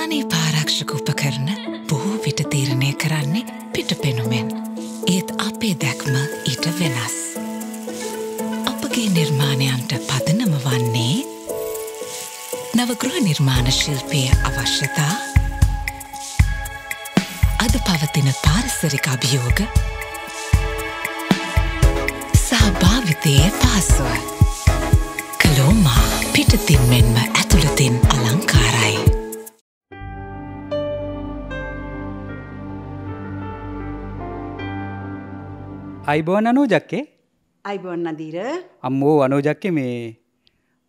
අවසානයේ පාරක්ෂක උපකරන බොහෝ විට තීරණය කරන්නේ පිටපෙනුමෙන්. ඒත් අපේ දැක්ම ඊට වෙනස්. අපගේ නිර්මාණයන්ට පදනම වන්නේ නවගෘහ නිර්මාණ ශිල්පය අවශ්‍යතා අද පවතින පාරිසරික අභියෝග සහභාවිතයේ පාසුව. කලෝමා පිටතින් මෙන්ම ඇතුළතින් අලංකාරයි. අයිබෝන් අනෝජක්කේ අයිබෝන් අදීර අම්මෝ අනෝජක්ක මේ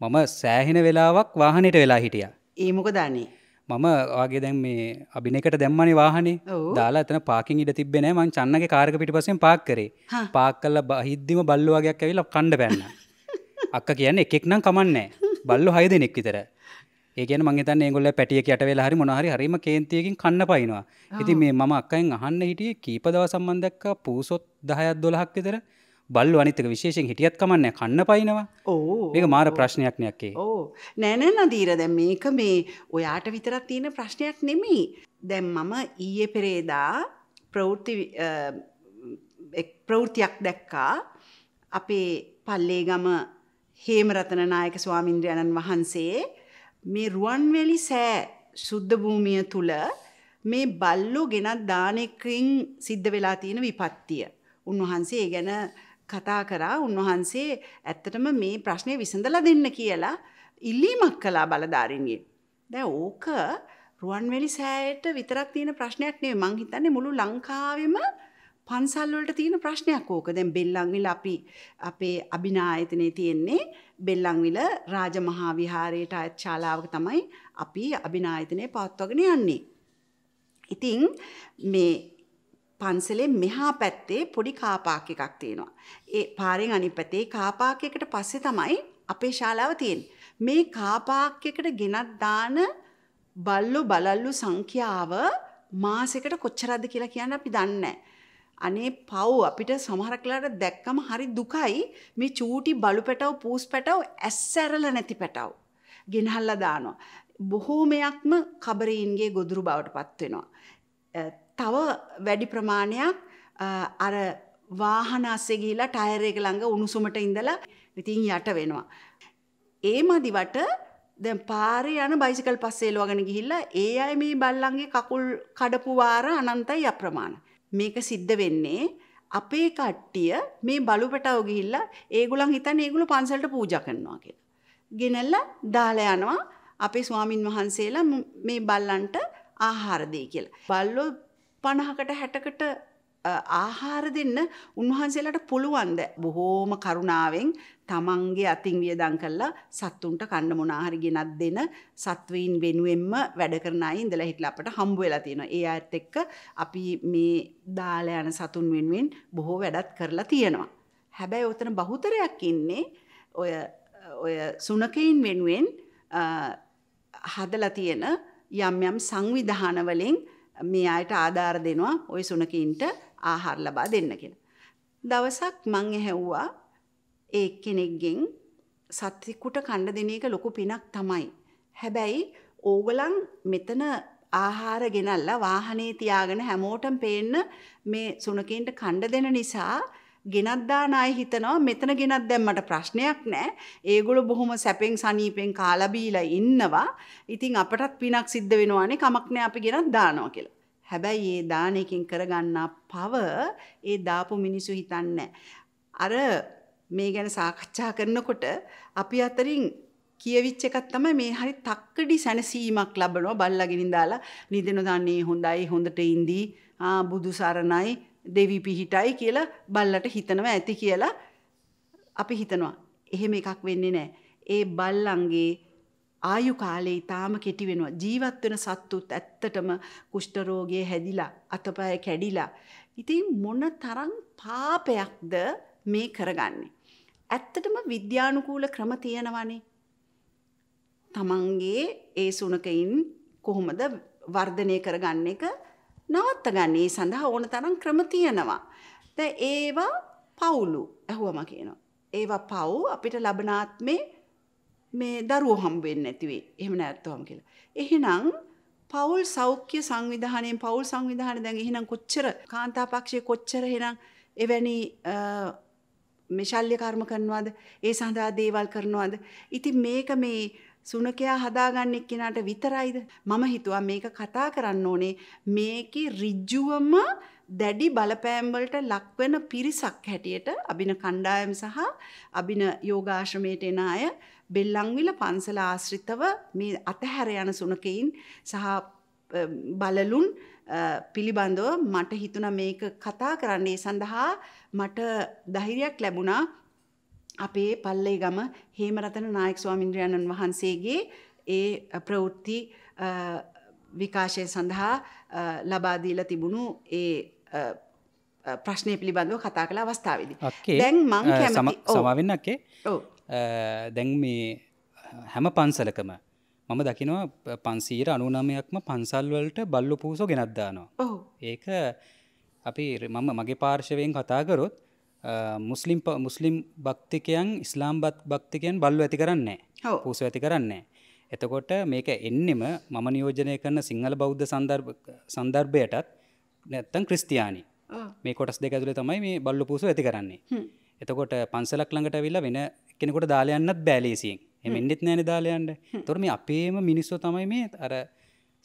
මම සෑහෙන වෙලාවක් වාහනයට වෙලා හිටිය ඒමොක දානේ මම වගේ දැන් මේ අභිනෙකට දැම්මනේ වාහනේ දාලා එතන පාකින් ඉඩ තිබෙන මං චන්නගේ කාරක පිටි පසෙන් පාක් කරේ පාක් කල්ල බහිද්දිම බල්ලු වගේයක් ඇවිල්ලා කණ්ඩ පැන්න අක්ක කියන්නේ එකෙක් නම් කමන්නේ බල්ලු හය දෙනෙක් විතර ඒගන මගේතන් ගොල පැටිය යටවේ හරි මොහරි හරිම කේන්තියකින් කන්න පයිනවා. ඉති මේ මම අක්කයින් අහන්න හිටිය කීපදව සම්බන්ධක්ක පූසොත් දහයත් දොලහක් විතර බල්ල අනිතක විශේෂෙන් හිටියත් කමන්න කන්න පයිනවා ඒක මාර ප්‍රශ්නයක්නයක්කේ ඕ නෑනෑ නදීර දැ මේක මේ ඔයාට විතරක් තියෙන ප්‍රශ්නයක් නෙමී. දැම් මම ඊයේ පෙරේදා ප්‍රවෘති ප්‍රවෘතියක් දැක්කා අපේ පල්ලේ ගම හේමරතන නායක ස්වාමින්ද්‍රයණන් වහන්සේ මේ රුවන්වැලි සෑ ශුද්ධ භූමිය තුල මේ බල්ලෝ ගෙනත් දාන එකකින් සිද්ධ වෙලා තියෙන විපත්තිය. උන්වහන්සේ ඒ ගැන කතා කරා උන්වහන්සේ ඇත්තටම මේ ප්‍රශ්නය විසඳලා දෙන්න කියලා ඉල්ලීමක් කළා බලධාරීන්ගේ. දැන් ඕක රුවන්වැලි සෑයට විතරක් තියෙන ප්‍රශ්නයක් නෙවෙයි මං හිතන්නේ මුළු ලංකාවෙම පන්සල් වලට තියෙන ප්‍රශ්නයක් ඕක. දැන් බෙල්ලන්විල අපි අපේ අභිනායතනයේ තියෙන්නේ බෙල්ලංවිල රාජමහා විහාරයට අයත් ශාලාවක තමයි අපි අභිනායතනය පවත්වගෙන යන්නේ. ඉතින් මේ පන්සලේ මෙහා පැත්තේ පොඩි කාපාක් එකක් තියෙනවා. ඒ පාරෙන් අනිත් පැත්තේ කාපාක් එකට පස්සේ තමයි අපේ ශාලාව තියෙන්නේ. මේ කාපාක් එකට ගෙනත් දාන බල්ලෝ බලල්ලු සංඛ්‍යාව මාසෙකට කොච්චරද කියලා කියන්න අපි දන්නේ නැහැ. අනේ පව් අපිට සමහරක්ලාට දැක්කම හරි දුකයි මේ චූටි බලු පැටව පූස් පැටව ඇස්සැරල නැති පැටව. ගෙනහල්ල දානවා. බොහෝමයක්ම කබරීන්ගේ ගොදුරු බවට පත්වෙනවා. තව වැඩි ප්‍රමාණයක් අර වාහනස්සේ ගිහිලා ටයර් එක ළඟ උණුසුමට ඉඳලා ඉතින් යට වෙනවා. ඒ මදිවට දැන් පාරේ යන බයිසිකල් පස්සේ එලවගෙන ගිහිල්ලා ඒ අය මේ බල්ලන්ගේ කකුල් කඩපු වාර අනන්තයි අප්‍රමාණයි. මේක සිද්ධ වෙන්නේ අපේ කට්ටිය මේ බලුපටව ගිහිල්ලා ඒගොල්ලන් හිතන්නේ ඒගොල්ලෝ පන්සලට පූජා කරනවා කියලා. ගෙනල්ලා දාලා යනවා අපේ ස්වාමින් වහන්සේලා මේ බල්ලන්ට ආහාර දෙයි කියලා. බල්ලෝ 50කට 60කට ආහාර දෙන්න උන්වහන්සේලාට පුළුවන්ද බොහෝම කරුණාවෙන් තමන්ගේ අතින් වියදම් කරලා සත්තුන්ට කන්න මොනාහරි ගෙනත් දෙන සත්වයින් වෙනුවෙන්ම වැඩ කරන අය ඉඳලා හිටලා අපට හම්බ වෙලා තියෙනවා. ඒ අයත් එක්ක අපි මේ දාලා යන සතුන් වෙනුවෙන් බොහෝ වැඩත් කරලා තියෙනවා. හැබැයි උතන බහුතරයක් ඉන්නේ ඔය ඔය සුනකයින් වෙනුවෙන් හදලා තියෙන යම් යම් සංවිධාන වලින් මේ අයට ආධාර දෙනවා ওই සුනකීන්ට ආහාර ලබා දෙන්න කියලා. දවසක් මං ඇහැව්වා ඒ කෙනෙක්ගෙන් සත්තිකුට කණ්ඩ දෙන එක ලොකු පිනක් තමයි. හැබැයි ඕගලන් මෙතන ආහාර ගෙනල්ලා වාහනේ තියාගෙන හැමෝටම පේන්න මේ සුනකෙන්ට කණ්ඩ දෙන නිසා ගෙනත් දාන අය හිතනවා මෙතන ගෙනත් දැම්මට ප්‍රශ්නයක් නැහැ. ඒගොල්ලෝ බොහොම සැපෙන් සනීපෙන් කාලා බීලා ඉන්නවා. ඉතින් අපටත් පිනක් සිද්ධ වෙනවානේ කමක් නැහැ අපි ගෙනත් දානවා කියලා. හැබැයි ඒ දාන එකෙන් කරගන්නා පව ඒ දාපු මිනිසු හිතන්නේ අර මේ ගැන සාකච්ඡා කරනකොට අපි අතරින් කියවිච්ච එකක් තමයි මේ හරි තක්කඩි සැනසීමක් ලබනවා බල්ලාගෙනින් දාලා නිදෙන දන්නේ හොඳයි හොඳට ඉඳී බුදු සරණයි දෙවි පිහිටයි කියලා බල්ලට හිතනවා ඇති කියලා අපි හිතනවා. එහෙම එකක් වෙන්නේ නැහැ. ඒ බල්ලන්ගේ ආයු කාලේ ඊටාම කෙටි වෙනවා. ජීවත් වෙන සත්තුත් ඇත්තටම කුෂ්ඨ රෝගයේ හැදිලා අතපය කැඩිලා. ඉතින් මොන තරම් පාපයක්ද මේ කරගන්නේ. ඇත්තටම විද්‍යානුකූල ක්‍රම තියෙනවනේ. තමන්ගේ ඒ සුනකයින් කොහොමද වර්ධනය කරගන්න එක නවත්ත ගන්න ඒ සඳහා ඕන තරම් ක්‍රම තියෙනවා. ද ඒවා පවුලු ඇහුවම කියනවා. ඒවා පව් අපිට ලබනාත්මේ මේ දරුවෝ හම් වෙන්නේ නැති වෙයි. එහෙම නැත්තොම් කියලා. එහෙනම් පවුල් සෞඛ්‍ය සංවිධානයෙන් පවුල් සංවිධානය දැන් එහෙනම් කොච්චර කාන්තා පක්ෂයේ කොච්චර එහෙනම් එවැනි මේ ශල්්‍ය කර්ම කරනවාද? ඒ සඳහා දේවල් කරනවාද? ඉතින් මේක මේ සුනකයා හදාගන්න එක්කෙනාට විතරයිද මම හිතුවා මේක කතා කරන්න ඕනේ මේකේ ඍජුවම දැඩි බලපෑම්වලට ලක්වෙන පිරිසක් හැටියට අබින කණ්ඩායම් සහ අබින යෝගාශ්‍රමයට එන අය බෙල්ලංවිල පන්සල ආශ්‍රිතව මේ අතහැර යන සුනකයින් සහ බලලුන් පිළිබඳව මට හිතුන මේක කතා කරන්නේ සඳහා මට දහිරයක් ලැබුණා අපේ පල්ලේ ගම හේමරතන නායක ස්වාමින්ද්‍රයණන් වහන්සේගේ ඒ ප්‍රවෘත්ති විකාශය සඳහා ලබාදීල තිබුණු ඒ ප්‍රශ්නය පිළිබඳව කතා කළ අවස්ථාවේදී. දැන් මං සමවෙන්නක්කේ දැන් මේ හැම පන්සලකම මම දකිනවා පන්සීර අනුනමයක්ම පන්සල්වලට බල්ලු පූසෝ ගෙනත්දානවා. ඒක අපි මම මගේ පාර්ශවයෙන් කතාකරොත් මුස්ලිම් මුස්ලිම් භක්තිකයන් ඉස්ලාම් භක්තිකයන් බල්ලු ඇති කරන්නේ පූස ඇති කරන්නේ. එතකොට මේක එන්නෙම මම නියෝජනය කරන සිංහල බෞද්ධ සන්දර්භයටත් නැත්තන් ක්‍රස්තියානි මේ කොටස් දෙක ඇතුළ තමයි මේ බල්ලු පූසු ඇති කරන්නේ. එතකොට පන්සලක් ළඟට විල්ලා වෙන කෙනෙකොට දාලයන්නත් බෑලේසියෙන් එම එන්නෙත් නෑන දාලයන්ට තොරම අපේම මිනිස්සෝ තමයි මේ අර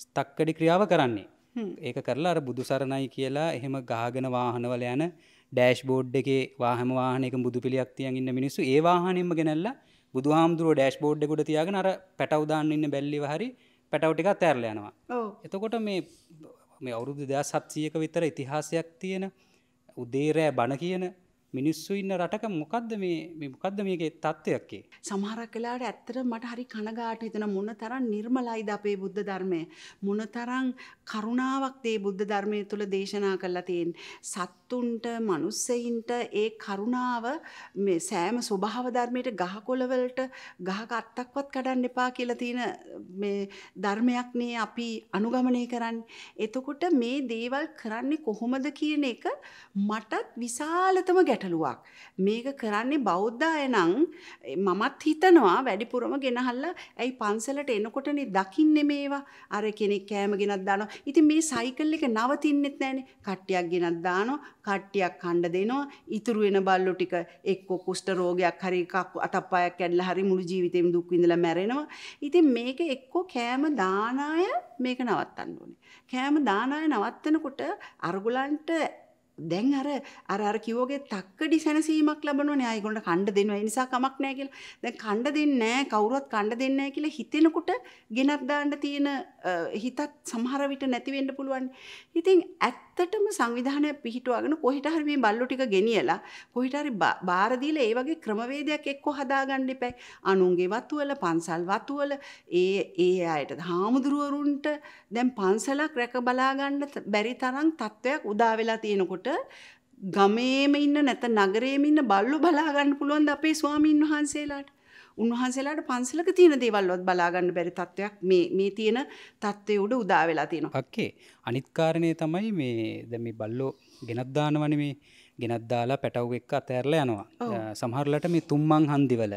ස්තක්කඩි ක්‍රියාව කරන්නේ ඒක කරලා අර බුදුසරණයි කියලා එහෙම ගාගෙන වාහනවල යන ඩෑශ් බෝඩ් එකේ වාහම වාහනක බුදු පිළියක් තියන් ඉන්න මිනිස්සු ඒ වාහනෙම ගෙනල්ලා බුදු හාමුදුරුව ඩෑශ් බෝඩ් එකුට තියාගෙන අර පැටවදාන්න ඉන්න බැල්ලිව හරි පැටවටික තැරල යනවා එතකොට මේ මේ අවුරුදු දෙදා සත්සියක විතර ඉතිහාසයක් තියෙන උදේරෑ බණ කියන මිනිස්සු ඉන්න රටක මොකක්ද මේ මොකක්ද මේකේ තත්ත්වයක්කේ. සමහරක් කලාට ඇත්තර මට හරි කනගාට හිතන මොන තරන් නිර්මලයිද අපේ බුද්ධ ධර්මය. මොන තරං කරුණාවක් දේ බුද්ධ ධර්මය තුළ දේශනා කරලා තියෙන්. සත්තුන්ට මනුස්සයින්ට ඒ කරුණාව සෑම ස්වභාව ධර්මයට ගහකොළවලට ගහක අත්තක්වත් කඩන්න එපා කියලා තියෙන ධර්මයක් නේ අපි අනුගමනය කරන්න. එතකොට මේ දේවල් කරන්නේ කොහොමද කියන එක මටත් විශාලතම ගැට ගැටලුවක්. මේක කරන්නේ බෞද්ධය නං මමත් හිතනවා වැඩිපුරම ගෙනහල්ලා ඇයි පන්සලට එනකොටන දකින්න මේවා අර කෙනෙක් කෑම ගෙනත් දානවා ඉතින් මේ සයිකල් එක නවතින්නෙත් නෑන කට්ටියක් ගෙනත් දානො කට්ටියක් කණ්ඩ දෙනවා ඉතුරු වෙන බල්ලො ටික එක්කෝ කුෂ්ට රෝගයක් හරි එකක් අතපයක් ඇඩල හරි මුළු ජීවිතයෙන් දුක්විඳල මැරෙනවා ඉතින් මේක එක්කෝ කෑම දානාය මේක නවත්තන්න ඕනේ. කෑම දානාය නවත්තනකොට අරගුලන්ට දැන් අර අර අර කිව්වගේ තක්කඩි සැනසීමක් ලැබෙනවනේ ආයෙගොල්ලන්ට කණ්ඩ දෙනවා. ඒ නිසා කමක් නැහැ කියලා. දැන් කණ්ඩ දෙන්නේ නැහැ, කවුරුවත් කණ්ඩ දෙන්නේ නැහැ කියලා හිතෙනකොට ගෙනත් දාන්න තියෙන හිතත් සමහර විට නැති වෙන්න පුළුවන්. ඉතින් ඇත්ත ඇත්තටම සංවිධානය පිහිටුවගෙන කොහෙට හරි මේ බල්ලු ටික ගෙනියලා කොහෙට හරි බාර දීලා ඒ වගේ ක්‍රමවේදයක් එක්ක හදාගන්න එපැයි. අනුන්ගේ වතුවල පන්සල් වතුවල ඒ ඒ අයට හාමුදුරුවරුන්ට දැන් පන්සලක් රැක බලාගන්න බැරි තරම් තත්ත්වයක් උදා වෙලා තියෙනකොට ගමේම ඉන්න නැත නගරේම ඉන්න බල්ලු බලා ගන්න පුළුවන් අපේ ස්වාමීන් වහන්සේලාට උන්වහන්සේලාට පන්සලක තියෙන දේවල්ලොත් බලාගන්න බැරි තත්ත්වයක් මේ මේ තියෙන තත්ත්වය උඩ උදා වෙලා තියෙනවා. ඔක්කේ. අනිත් කාරණේ තමයි මේ දැන් මේ බල්ලෝ ගෙනත් දානවනේ මේ ගෙනත් දාලා පැටවු එක්ක අතෑරලා යනවා. සමහරලට මේ තුම්මන් හන්දිවල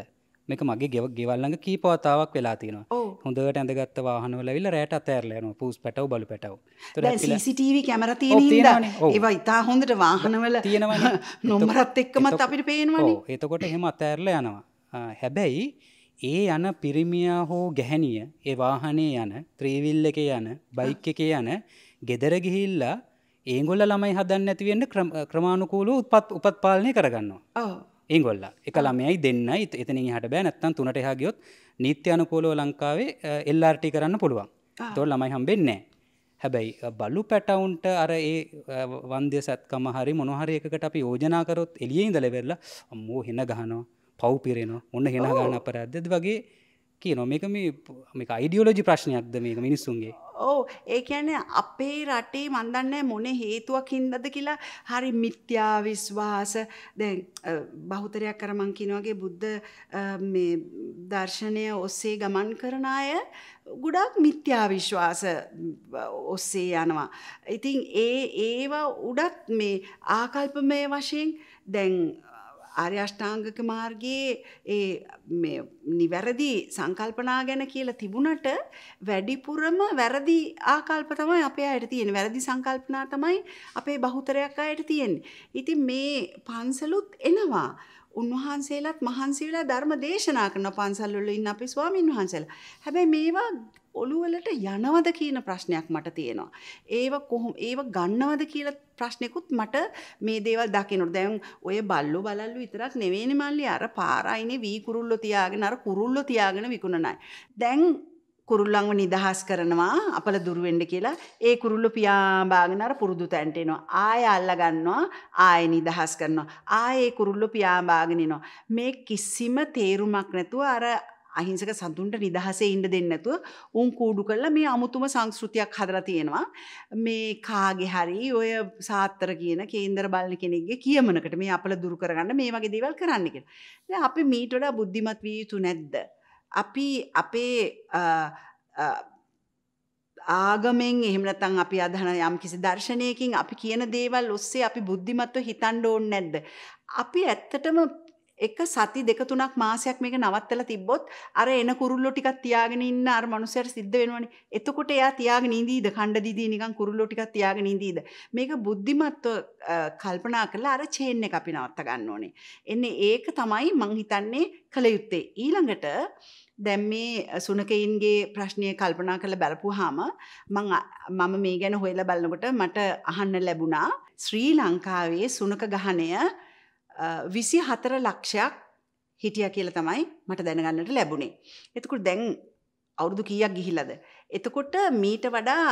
මේක මගේ ගෙව ගෙවල්ලඟ කීපවතාවක් වෙලා තියෙනවා. හොඳට ඇඳගත්ත වාහනවල විල රැට අතෑරලා යනවා. පූස් පැටවු බලු පැටවු. දැන් CCTV කැමරා තියෙන හින්දා ඒවා ඉතා හොඳට වාහනවල තියෙනවනේ. නොම්බරත් එක්කමත් අපිට පේනවනේ. ඔව්. එතකොට එහෙම අතෑරලා යනවා. හැබැයි ඒ යන පිරිමියා හෝ ගැහැනිය ඒ වාහනේ යන ත්‍රීවිල් එක යන බයික් එක යන ගෙදර ගිහිල්ලා ඒගොල්ල ළමයි හදන්න ඇතිවෙන්න ක්‍රමාණුකූලු උත්පත් උපත් පාලනය කරගන්නවා ඒගොල්ල එක ළමයයි දෙන්න එතන හට බෑ නැත්තන් තුනට හගියොත් නීත්‍ය අනුකූලෝ ලංකාවේ එල්ලාර්ට කරන්න පුළුවන් තොල් ළමයි හම්බෙන්නේ හැබැයි බලු පැටවුන්ට අර ඒ වන්ද්‍ය සැත්කම හරි මොනහරි එකට අපි යෝජනා කරොත් එලිය ඉඳල වෙරලා අම්මෝ හෙන ගහනවා පව්පිරෙනවා ඔන්න හෙන ගන්න අපරාධද වගේ කිය නොමක මේ අයිඩියෝලෝජි ප්‍රශ්නයක්ද මේක මිනිස්සුන්ගේ ඕ ඒ කියන්නේ අපේ රටේ මන්දන්න මොනේ හේතුවක් හින්දද කියලා හරි මිත්‍යා විශ්වාස දැන් බහුතරයක් කරමං කිනවගේ බුද්ධ දර්ශනය ඔස්සේ ගමන් කරන අය ගුඩක් මිත්‍යා විශ්වාස ඔස්සේ යනවා. ඉතින් ඒ ඒවා උඩත් මේ ආකල්පමය වශයෙන් දැන් ආර්යෂ්ඨාංගක මාර්ගයේ ඒ නිවැරදි සංකල්පනා ගැන කියලා තිබුණට වැඩිපුරම වැරදි ආකල්ප තමයි අපේ අයට තියෙන වැරදි සංකල්පනා තමයි අපේ බහුතරයක් අයට තියෙන්නේ. ඉතින් මේ පන්සලුත් එනවා. උන්වහන්සේලාත් මහන්සි වෙලා ධර්ම දේශනා කරන පන්සල් වල ඉන්න අපි ස්වාමින් වහන්සේලා. හැබැයි මේවා ඔළුවලට යනවද කියන ප්‍රශ්නයක් මට තියෙනවා. ඒව කොහොම ඒව ගන්නවද කියලා ප්‍රශ්නෙකුත් මට මේ දේවල් දකිනට දැන් ඔය බල්ලු බලල්ලු විතරක් නෙවෙනි මල්ලි අර පාරයිනේ වී කුරුල්ලෝ තියාගෙන අර කුරුල්ලෝ තියාගෙන විකුණනයි. දැන් කුරුල්ලන්ව නිදහස් කරනවා අපල දුර වෙන්න කියලා ඒ කුරුල්ලෝ පියාඹාගෙන අර පුරුදු තැන්ට එනවා. ආය අල්ලා ගන්නවා, ආය නිදහස් කරනවා. ආයේ කුරුල්ලෝ පියාඹාගෙන එනවා. මේ කිසිම තේරුමක් නැතුව අර අහිංසක සතුන්ට නිදහසේ ඉන්න දෙන්නතු උන් කූඩු කරලා මේ අමුතුම සංස්කෘතියක් හදලා තියෙනවා මේ කාගේ හරි ඔය සාත්තර කියන කේන්දර බලන කෙනෙක්ගේ කියමනකට මේ අපල දුරු කරගන්න මේ වගේ දේවල් කරන්න කියලා. දැන් අපි මීට වඩා බුද්ධිමත් විය යුතු නැද්ද? අපි අපේ ආගමෙන් එහෙම නැත්නම් අපි අදහන යම්කිසි දර්ශනයකින් අපි කියන දේවල් ඔස්සේ අපි බුද්ධිමත්ව හිතන්න ඕනේ නැද්ද? අපි ඇත්තටම එක සති දෙක තුනක් මාසයක් මේක නවත්තලා තිබ්බොත් අර එන කුරුල්ලෝ ටිකක් තියාගෙන ඉන්න අර මනුස්සයාට සිද්ධ වෙනවනේ. එතකොට එයා තියාගෙන ඉඳීද කණ්ඩ දීදී නිකන් කුරුල්ලෝ ටිකක් තියාගෙන ඉඳීද. මේක බුද්ධිමත්ව කල්පනා කරලා අර චේන් එක අපි නවත්ත ගන්න ඕනේ. එන්නේ ඒක තමයි මං හිතන්නේ කළ යුත්තේ. ඊළඟට දැම් මේ සුනකයින්ගේ ප්‍රශ්නය කල්පනා කළ බැලපුහාම මම මේ ගැන හොයලා බලන්නකොට මට අහන්න ලැබුණා ශ්‍රී ලංකාවේ සුනක ගහනය විසි හතර ලක්ෂයක් හිටිය කියල තමයි මට දැනගන්නට ලැබුණේ. එතකුට දැන් අවුරුදු කියක් ගිහිලද. එතකොට මීට වඩා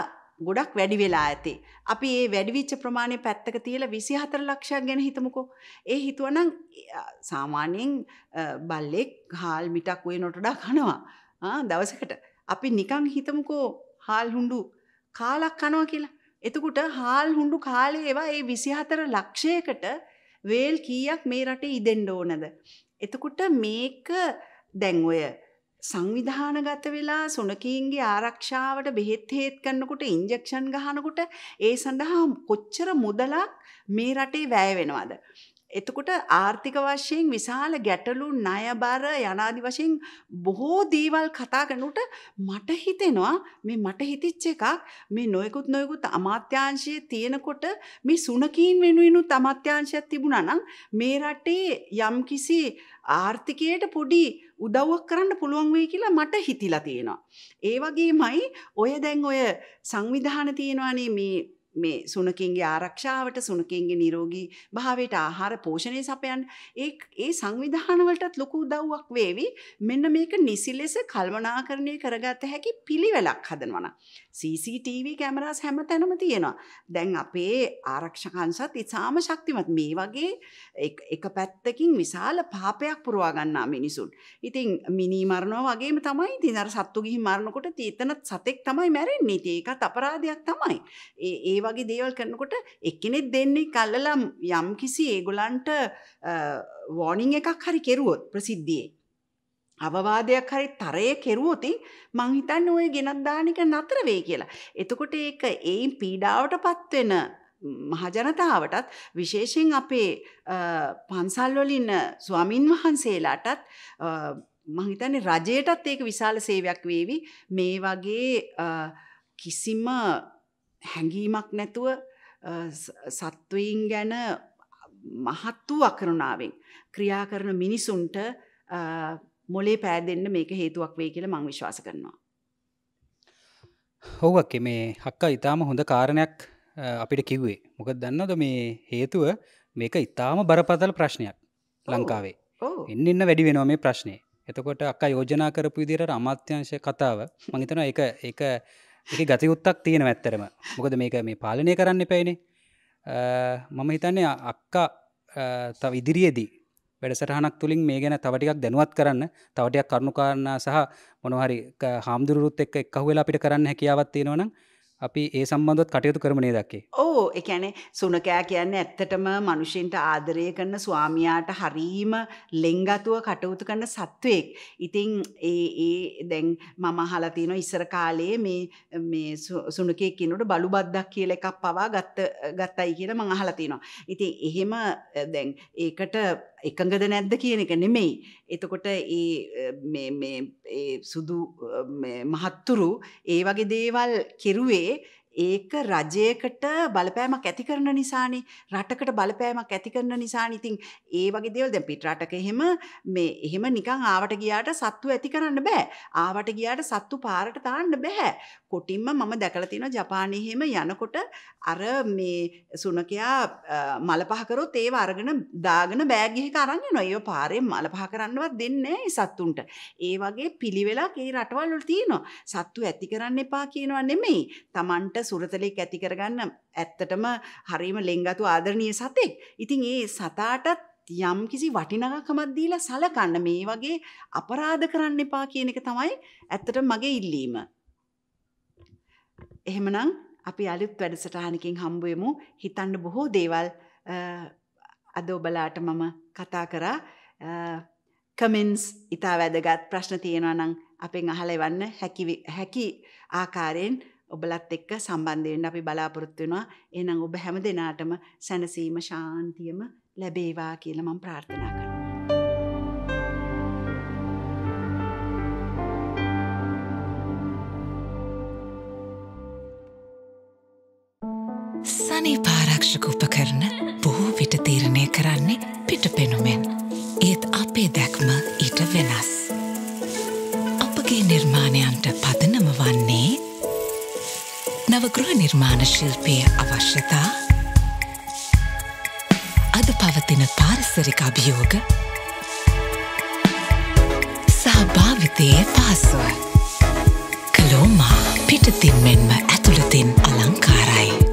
ගොඩක් වැඩි වෙලා ඇති. අපි ඒ වැඩිවිච්ච ප්‍රමාණය පැත්තක තියලා 24 ලක්ෂයක් ගැන හිතමුකෝ. ඒ හිතුවනම් සාමාන්‍යයෙන් බල්ලෙක් හාල් මිටක් වේ නොටඩා කනවා. ආ දවසකට. අපි නිකන් හිතමුකෝ හාල් හුඬු කාලක් කනවා කියලා. එතකොට හාල් හුඬු කාලේ ඒවා ඒ 24 ලක්ෂයකට වේල් කීයක් මේ රටේ ඉදෙන්ඩ ඕනද. එතකොට මේක දැන්ඔය සංවිධානගත වෙලා සුනකීන්ගේ ආරක්ෂාවට බෙහෙත් හේත් කන්නකොට ඉන්ජෙක්ෂන් ගහනකොට ඒ සඳහා කොච්චර මුදලක් මේ රටේ වැය වෙනවාද. එතකොට ආර්ථික වශයෙන් විශාල ගැටලු ණයබර යනාදි වශයෙන් බොහෝ දේවල් කතා කරනකොට මට හිතෙනවා මේ මට හිතිච්ච එකක් මේ නොයෙකුත් නොයෙකුත් අමාත්‍යාංශයේ තියෙනකොට මේ සුනකීන් වෙනුවෙනුත් අමාත්‍යාංශයක් තිබුණා නම් මේ රටේ යම්කිසි ආර්ථිකයට පොඩි උදව්වක් කරන්න පුළුවන් වෙයි කියලා මට හිතිලා තියෙනවා. ඒ වගේමයි ඔය දැන් ඔය සංවිධාන තියෙනවානේ මේ මේ සුනකින්ගේ ආරක්ෂාවට සුනකින්ගේ නිරෝගී භාවයට ආහාර පෝෂණය සපයන් ඒ ඒ සංවිධානවලටත් ලොකු දව්වක් වේවි මෙන්න මේක නිසි ලෙස කල්මනාකරණය කරගත්ත හැකි පිළිවෙලක් හදනවන. CCTV කැමරස් හැම තැනම තියෙනවා. දැන් අපේ ආරක්ෂකංශත් ඉතාම ශක්තිමත් මේ වගේ එක පැත්තකින් විශාල පාපයක් පුරවාගන්නා මිනිසුන්. ඉතින් මිනිමරණෝ වගේම තමයි ඉතින් අර සත්තු ගිහි මරනකොට තීතනත් සතෙක් තමයි මැරෙන්නේ. ඒකත් අපරාධයක් තමයි. ඒ ඒවා වගේ දේවල් කරනකොට එක්කෙනෙත් දෙන්නේ කල්ලලා යම් කිසි ඒගොලන්ට වෝනිින් එකක් හරි කෙරුවොත් ප්‍රසිද්ධියේ. අවවාදයක් හරි තරය කෙරුවොති මංහිතන්න ඔය ගෙනත්දානික නතරවේ කියලා. එතකොට ඒක එයින් පීඩාවට පත්වෙන මහජනතාවටත් විශේෂෙන් අපේ පන්සල්වලින්න ස්වාමින් වහන්සේලාටත් මහිතන්නේ රජයටත් ඒක විශාල සේවයක් වේවි මේ වගේ කිසිම හැඟීමක් නැතුව සත්වයින් ගැන මහත්තු අකරුණාවෙන් ක්‍රියා කරන මිනිසුන්ට මොලේ පෑදෙන්න්න මේක හේතුවක් වේ කියල මං විශ්වාස කරනවා. හොවක්කෙ මේ හක්ක ඉතාම හොඳ කාරණයක් අපිට කිව්වේ මොක දන්නද මේ හේතුව මේක ඉතාම බරපතල ප්‍රශ්නයක් ලංකාවේ එන්න ඉන්න වැඩි වෙනවා මේ ප්‍රශ්නය එතකොට අක්කා යෝජනා කරපු විදිර අමාත්‍යංශය කතාව මහිතන එක එක එක ගතියුත්තක් තියෙන ඇත්තරම මොකද මේක මේ පාලනය කරන්න පැයිනේ මම හිතන්නේ අක්කා තව ඉදිරියේදී වැඩසටහනක් තුළින් මේ ගැන තවටිකක් දැනුවත් කරන්න තවටයක් කරුණු කාරණා සහ මොනහරි හාමුදුරුත් එක් එක්කහු වෙලා අපිට කරන්න හැකියාවත් තියෙනවනම් අපි ඒ සම්බන්ධත් කටයුතු කරමනේ දක්කේ ඕ එකැන සුනකෑ කියන්න ඇත්තටම මනුෂයන්ට ආදරය කරන ස්වාමයාට හරීම ලෙංගතුව කටයුතු කරන සත්වයෙක් ඉතිං ඒ ඒ දැන් මම හලතින ඉස්සර කාලයේ මේ මේ සුනකයකිනට බලු බද්දක් කියල එකක් පවා ගත්ත ගත්තයි කියන මං අහලතිනවා ඉතින් එහෙම දැන් ඒකට එකඟද නැද්ද කියන එක නෙමෙයි. එතකොට ඒ සුදු මහත්තුරු ඒ වගේ දේවල් කෙරුවේ ඒක රජයකට බලපෑමක් ඇති කරන නිසානේ රටකට බලපෑමක් ඇති කරන නිසානේ ඉතින් ඒ වගේ දේවල් දැන් පිටරටක එහෙම මේ එහෙම නිකන් ආවට ගියාට සත්තු ඇති කරන්න බෑ ආවට ගියාට සත්තු පාරට තාන්න බෑ කොටින්ම මම දැකලා තියෙනවා ජපානයේ එහෙම යනකොට අර මේ සුනකයා මල පහ කරොත් ඒව අරගෙන දාගෙන බෑග් එකක අරන් යනවා ඒව පාරෙන් මල පහ කරන්නවත් දෙන්නේ නෑ සත්තුන්ට ඒ වගේ පිළිවෙලක් ඒ රටවල් වල තියෙනවා සත්තු ඇති කරන්න එපා කියනවා නෙමෙයි Tamanට සුරතලෙක් ඇති කරගන්න ඇත්තටම හරිම ලෙංගතු ආදරණය සතෙක්. ඉතින් ඒ සතාටත් යම් කිසි වටිනකමක් දීලා සලකන්න මේ වගේ අපරාධ කරන්න එපා කියන එක තමයි ඇත්තට මගේ ඉල්ලීම. එහෙමනම් අපි අලුත් වැඩසටහනකින් හම්බුවෙමු හිතන්න බොහෝ දේවල් අද ඔබලාට මම කතා කරා කමෙන්ස් ඉතා වැදගත් ප්‍රශ්න තියෙනවා නම් අපෙන් අහලවන්න හැකි ආකාරයෙන් ඔබලත් එක්ක සම්බන්ධයෙන් අපි බලාපොරොත්තුවෙනවා එනම් ඔබ හැම දෙනාටම සැනසීම ශාන්තියම ලැබේවා කියලමම් ප්‍රාර්ථනා කරනවා. ධනය පාරක්ෂක උපකරන බොහෝ විට තීරණය කරන්නේ පිටපෙනුමෙන්. ඒත් අපේ දැක්ම ඊට වෙනස්. අපගේ නිර්මාණයන්ට පදනම වන්නේ නවගෘහ නිර්මාණ ශිල්පය අවශ්‍යතා අද පවතින පාරිසරික අභියෝග සහභාවිතය පහසුව කලෝමා පිටතින් මෙන්ම ඇතුළතින් අලංකාරයි.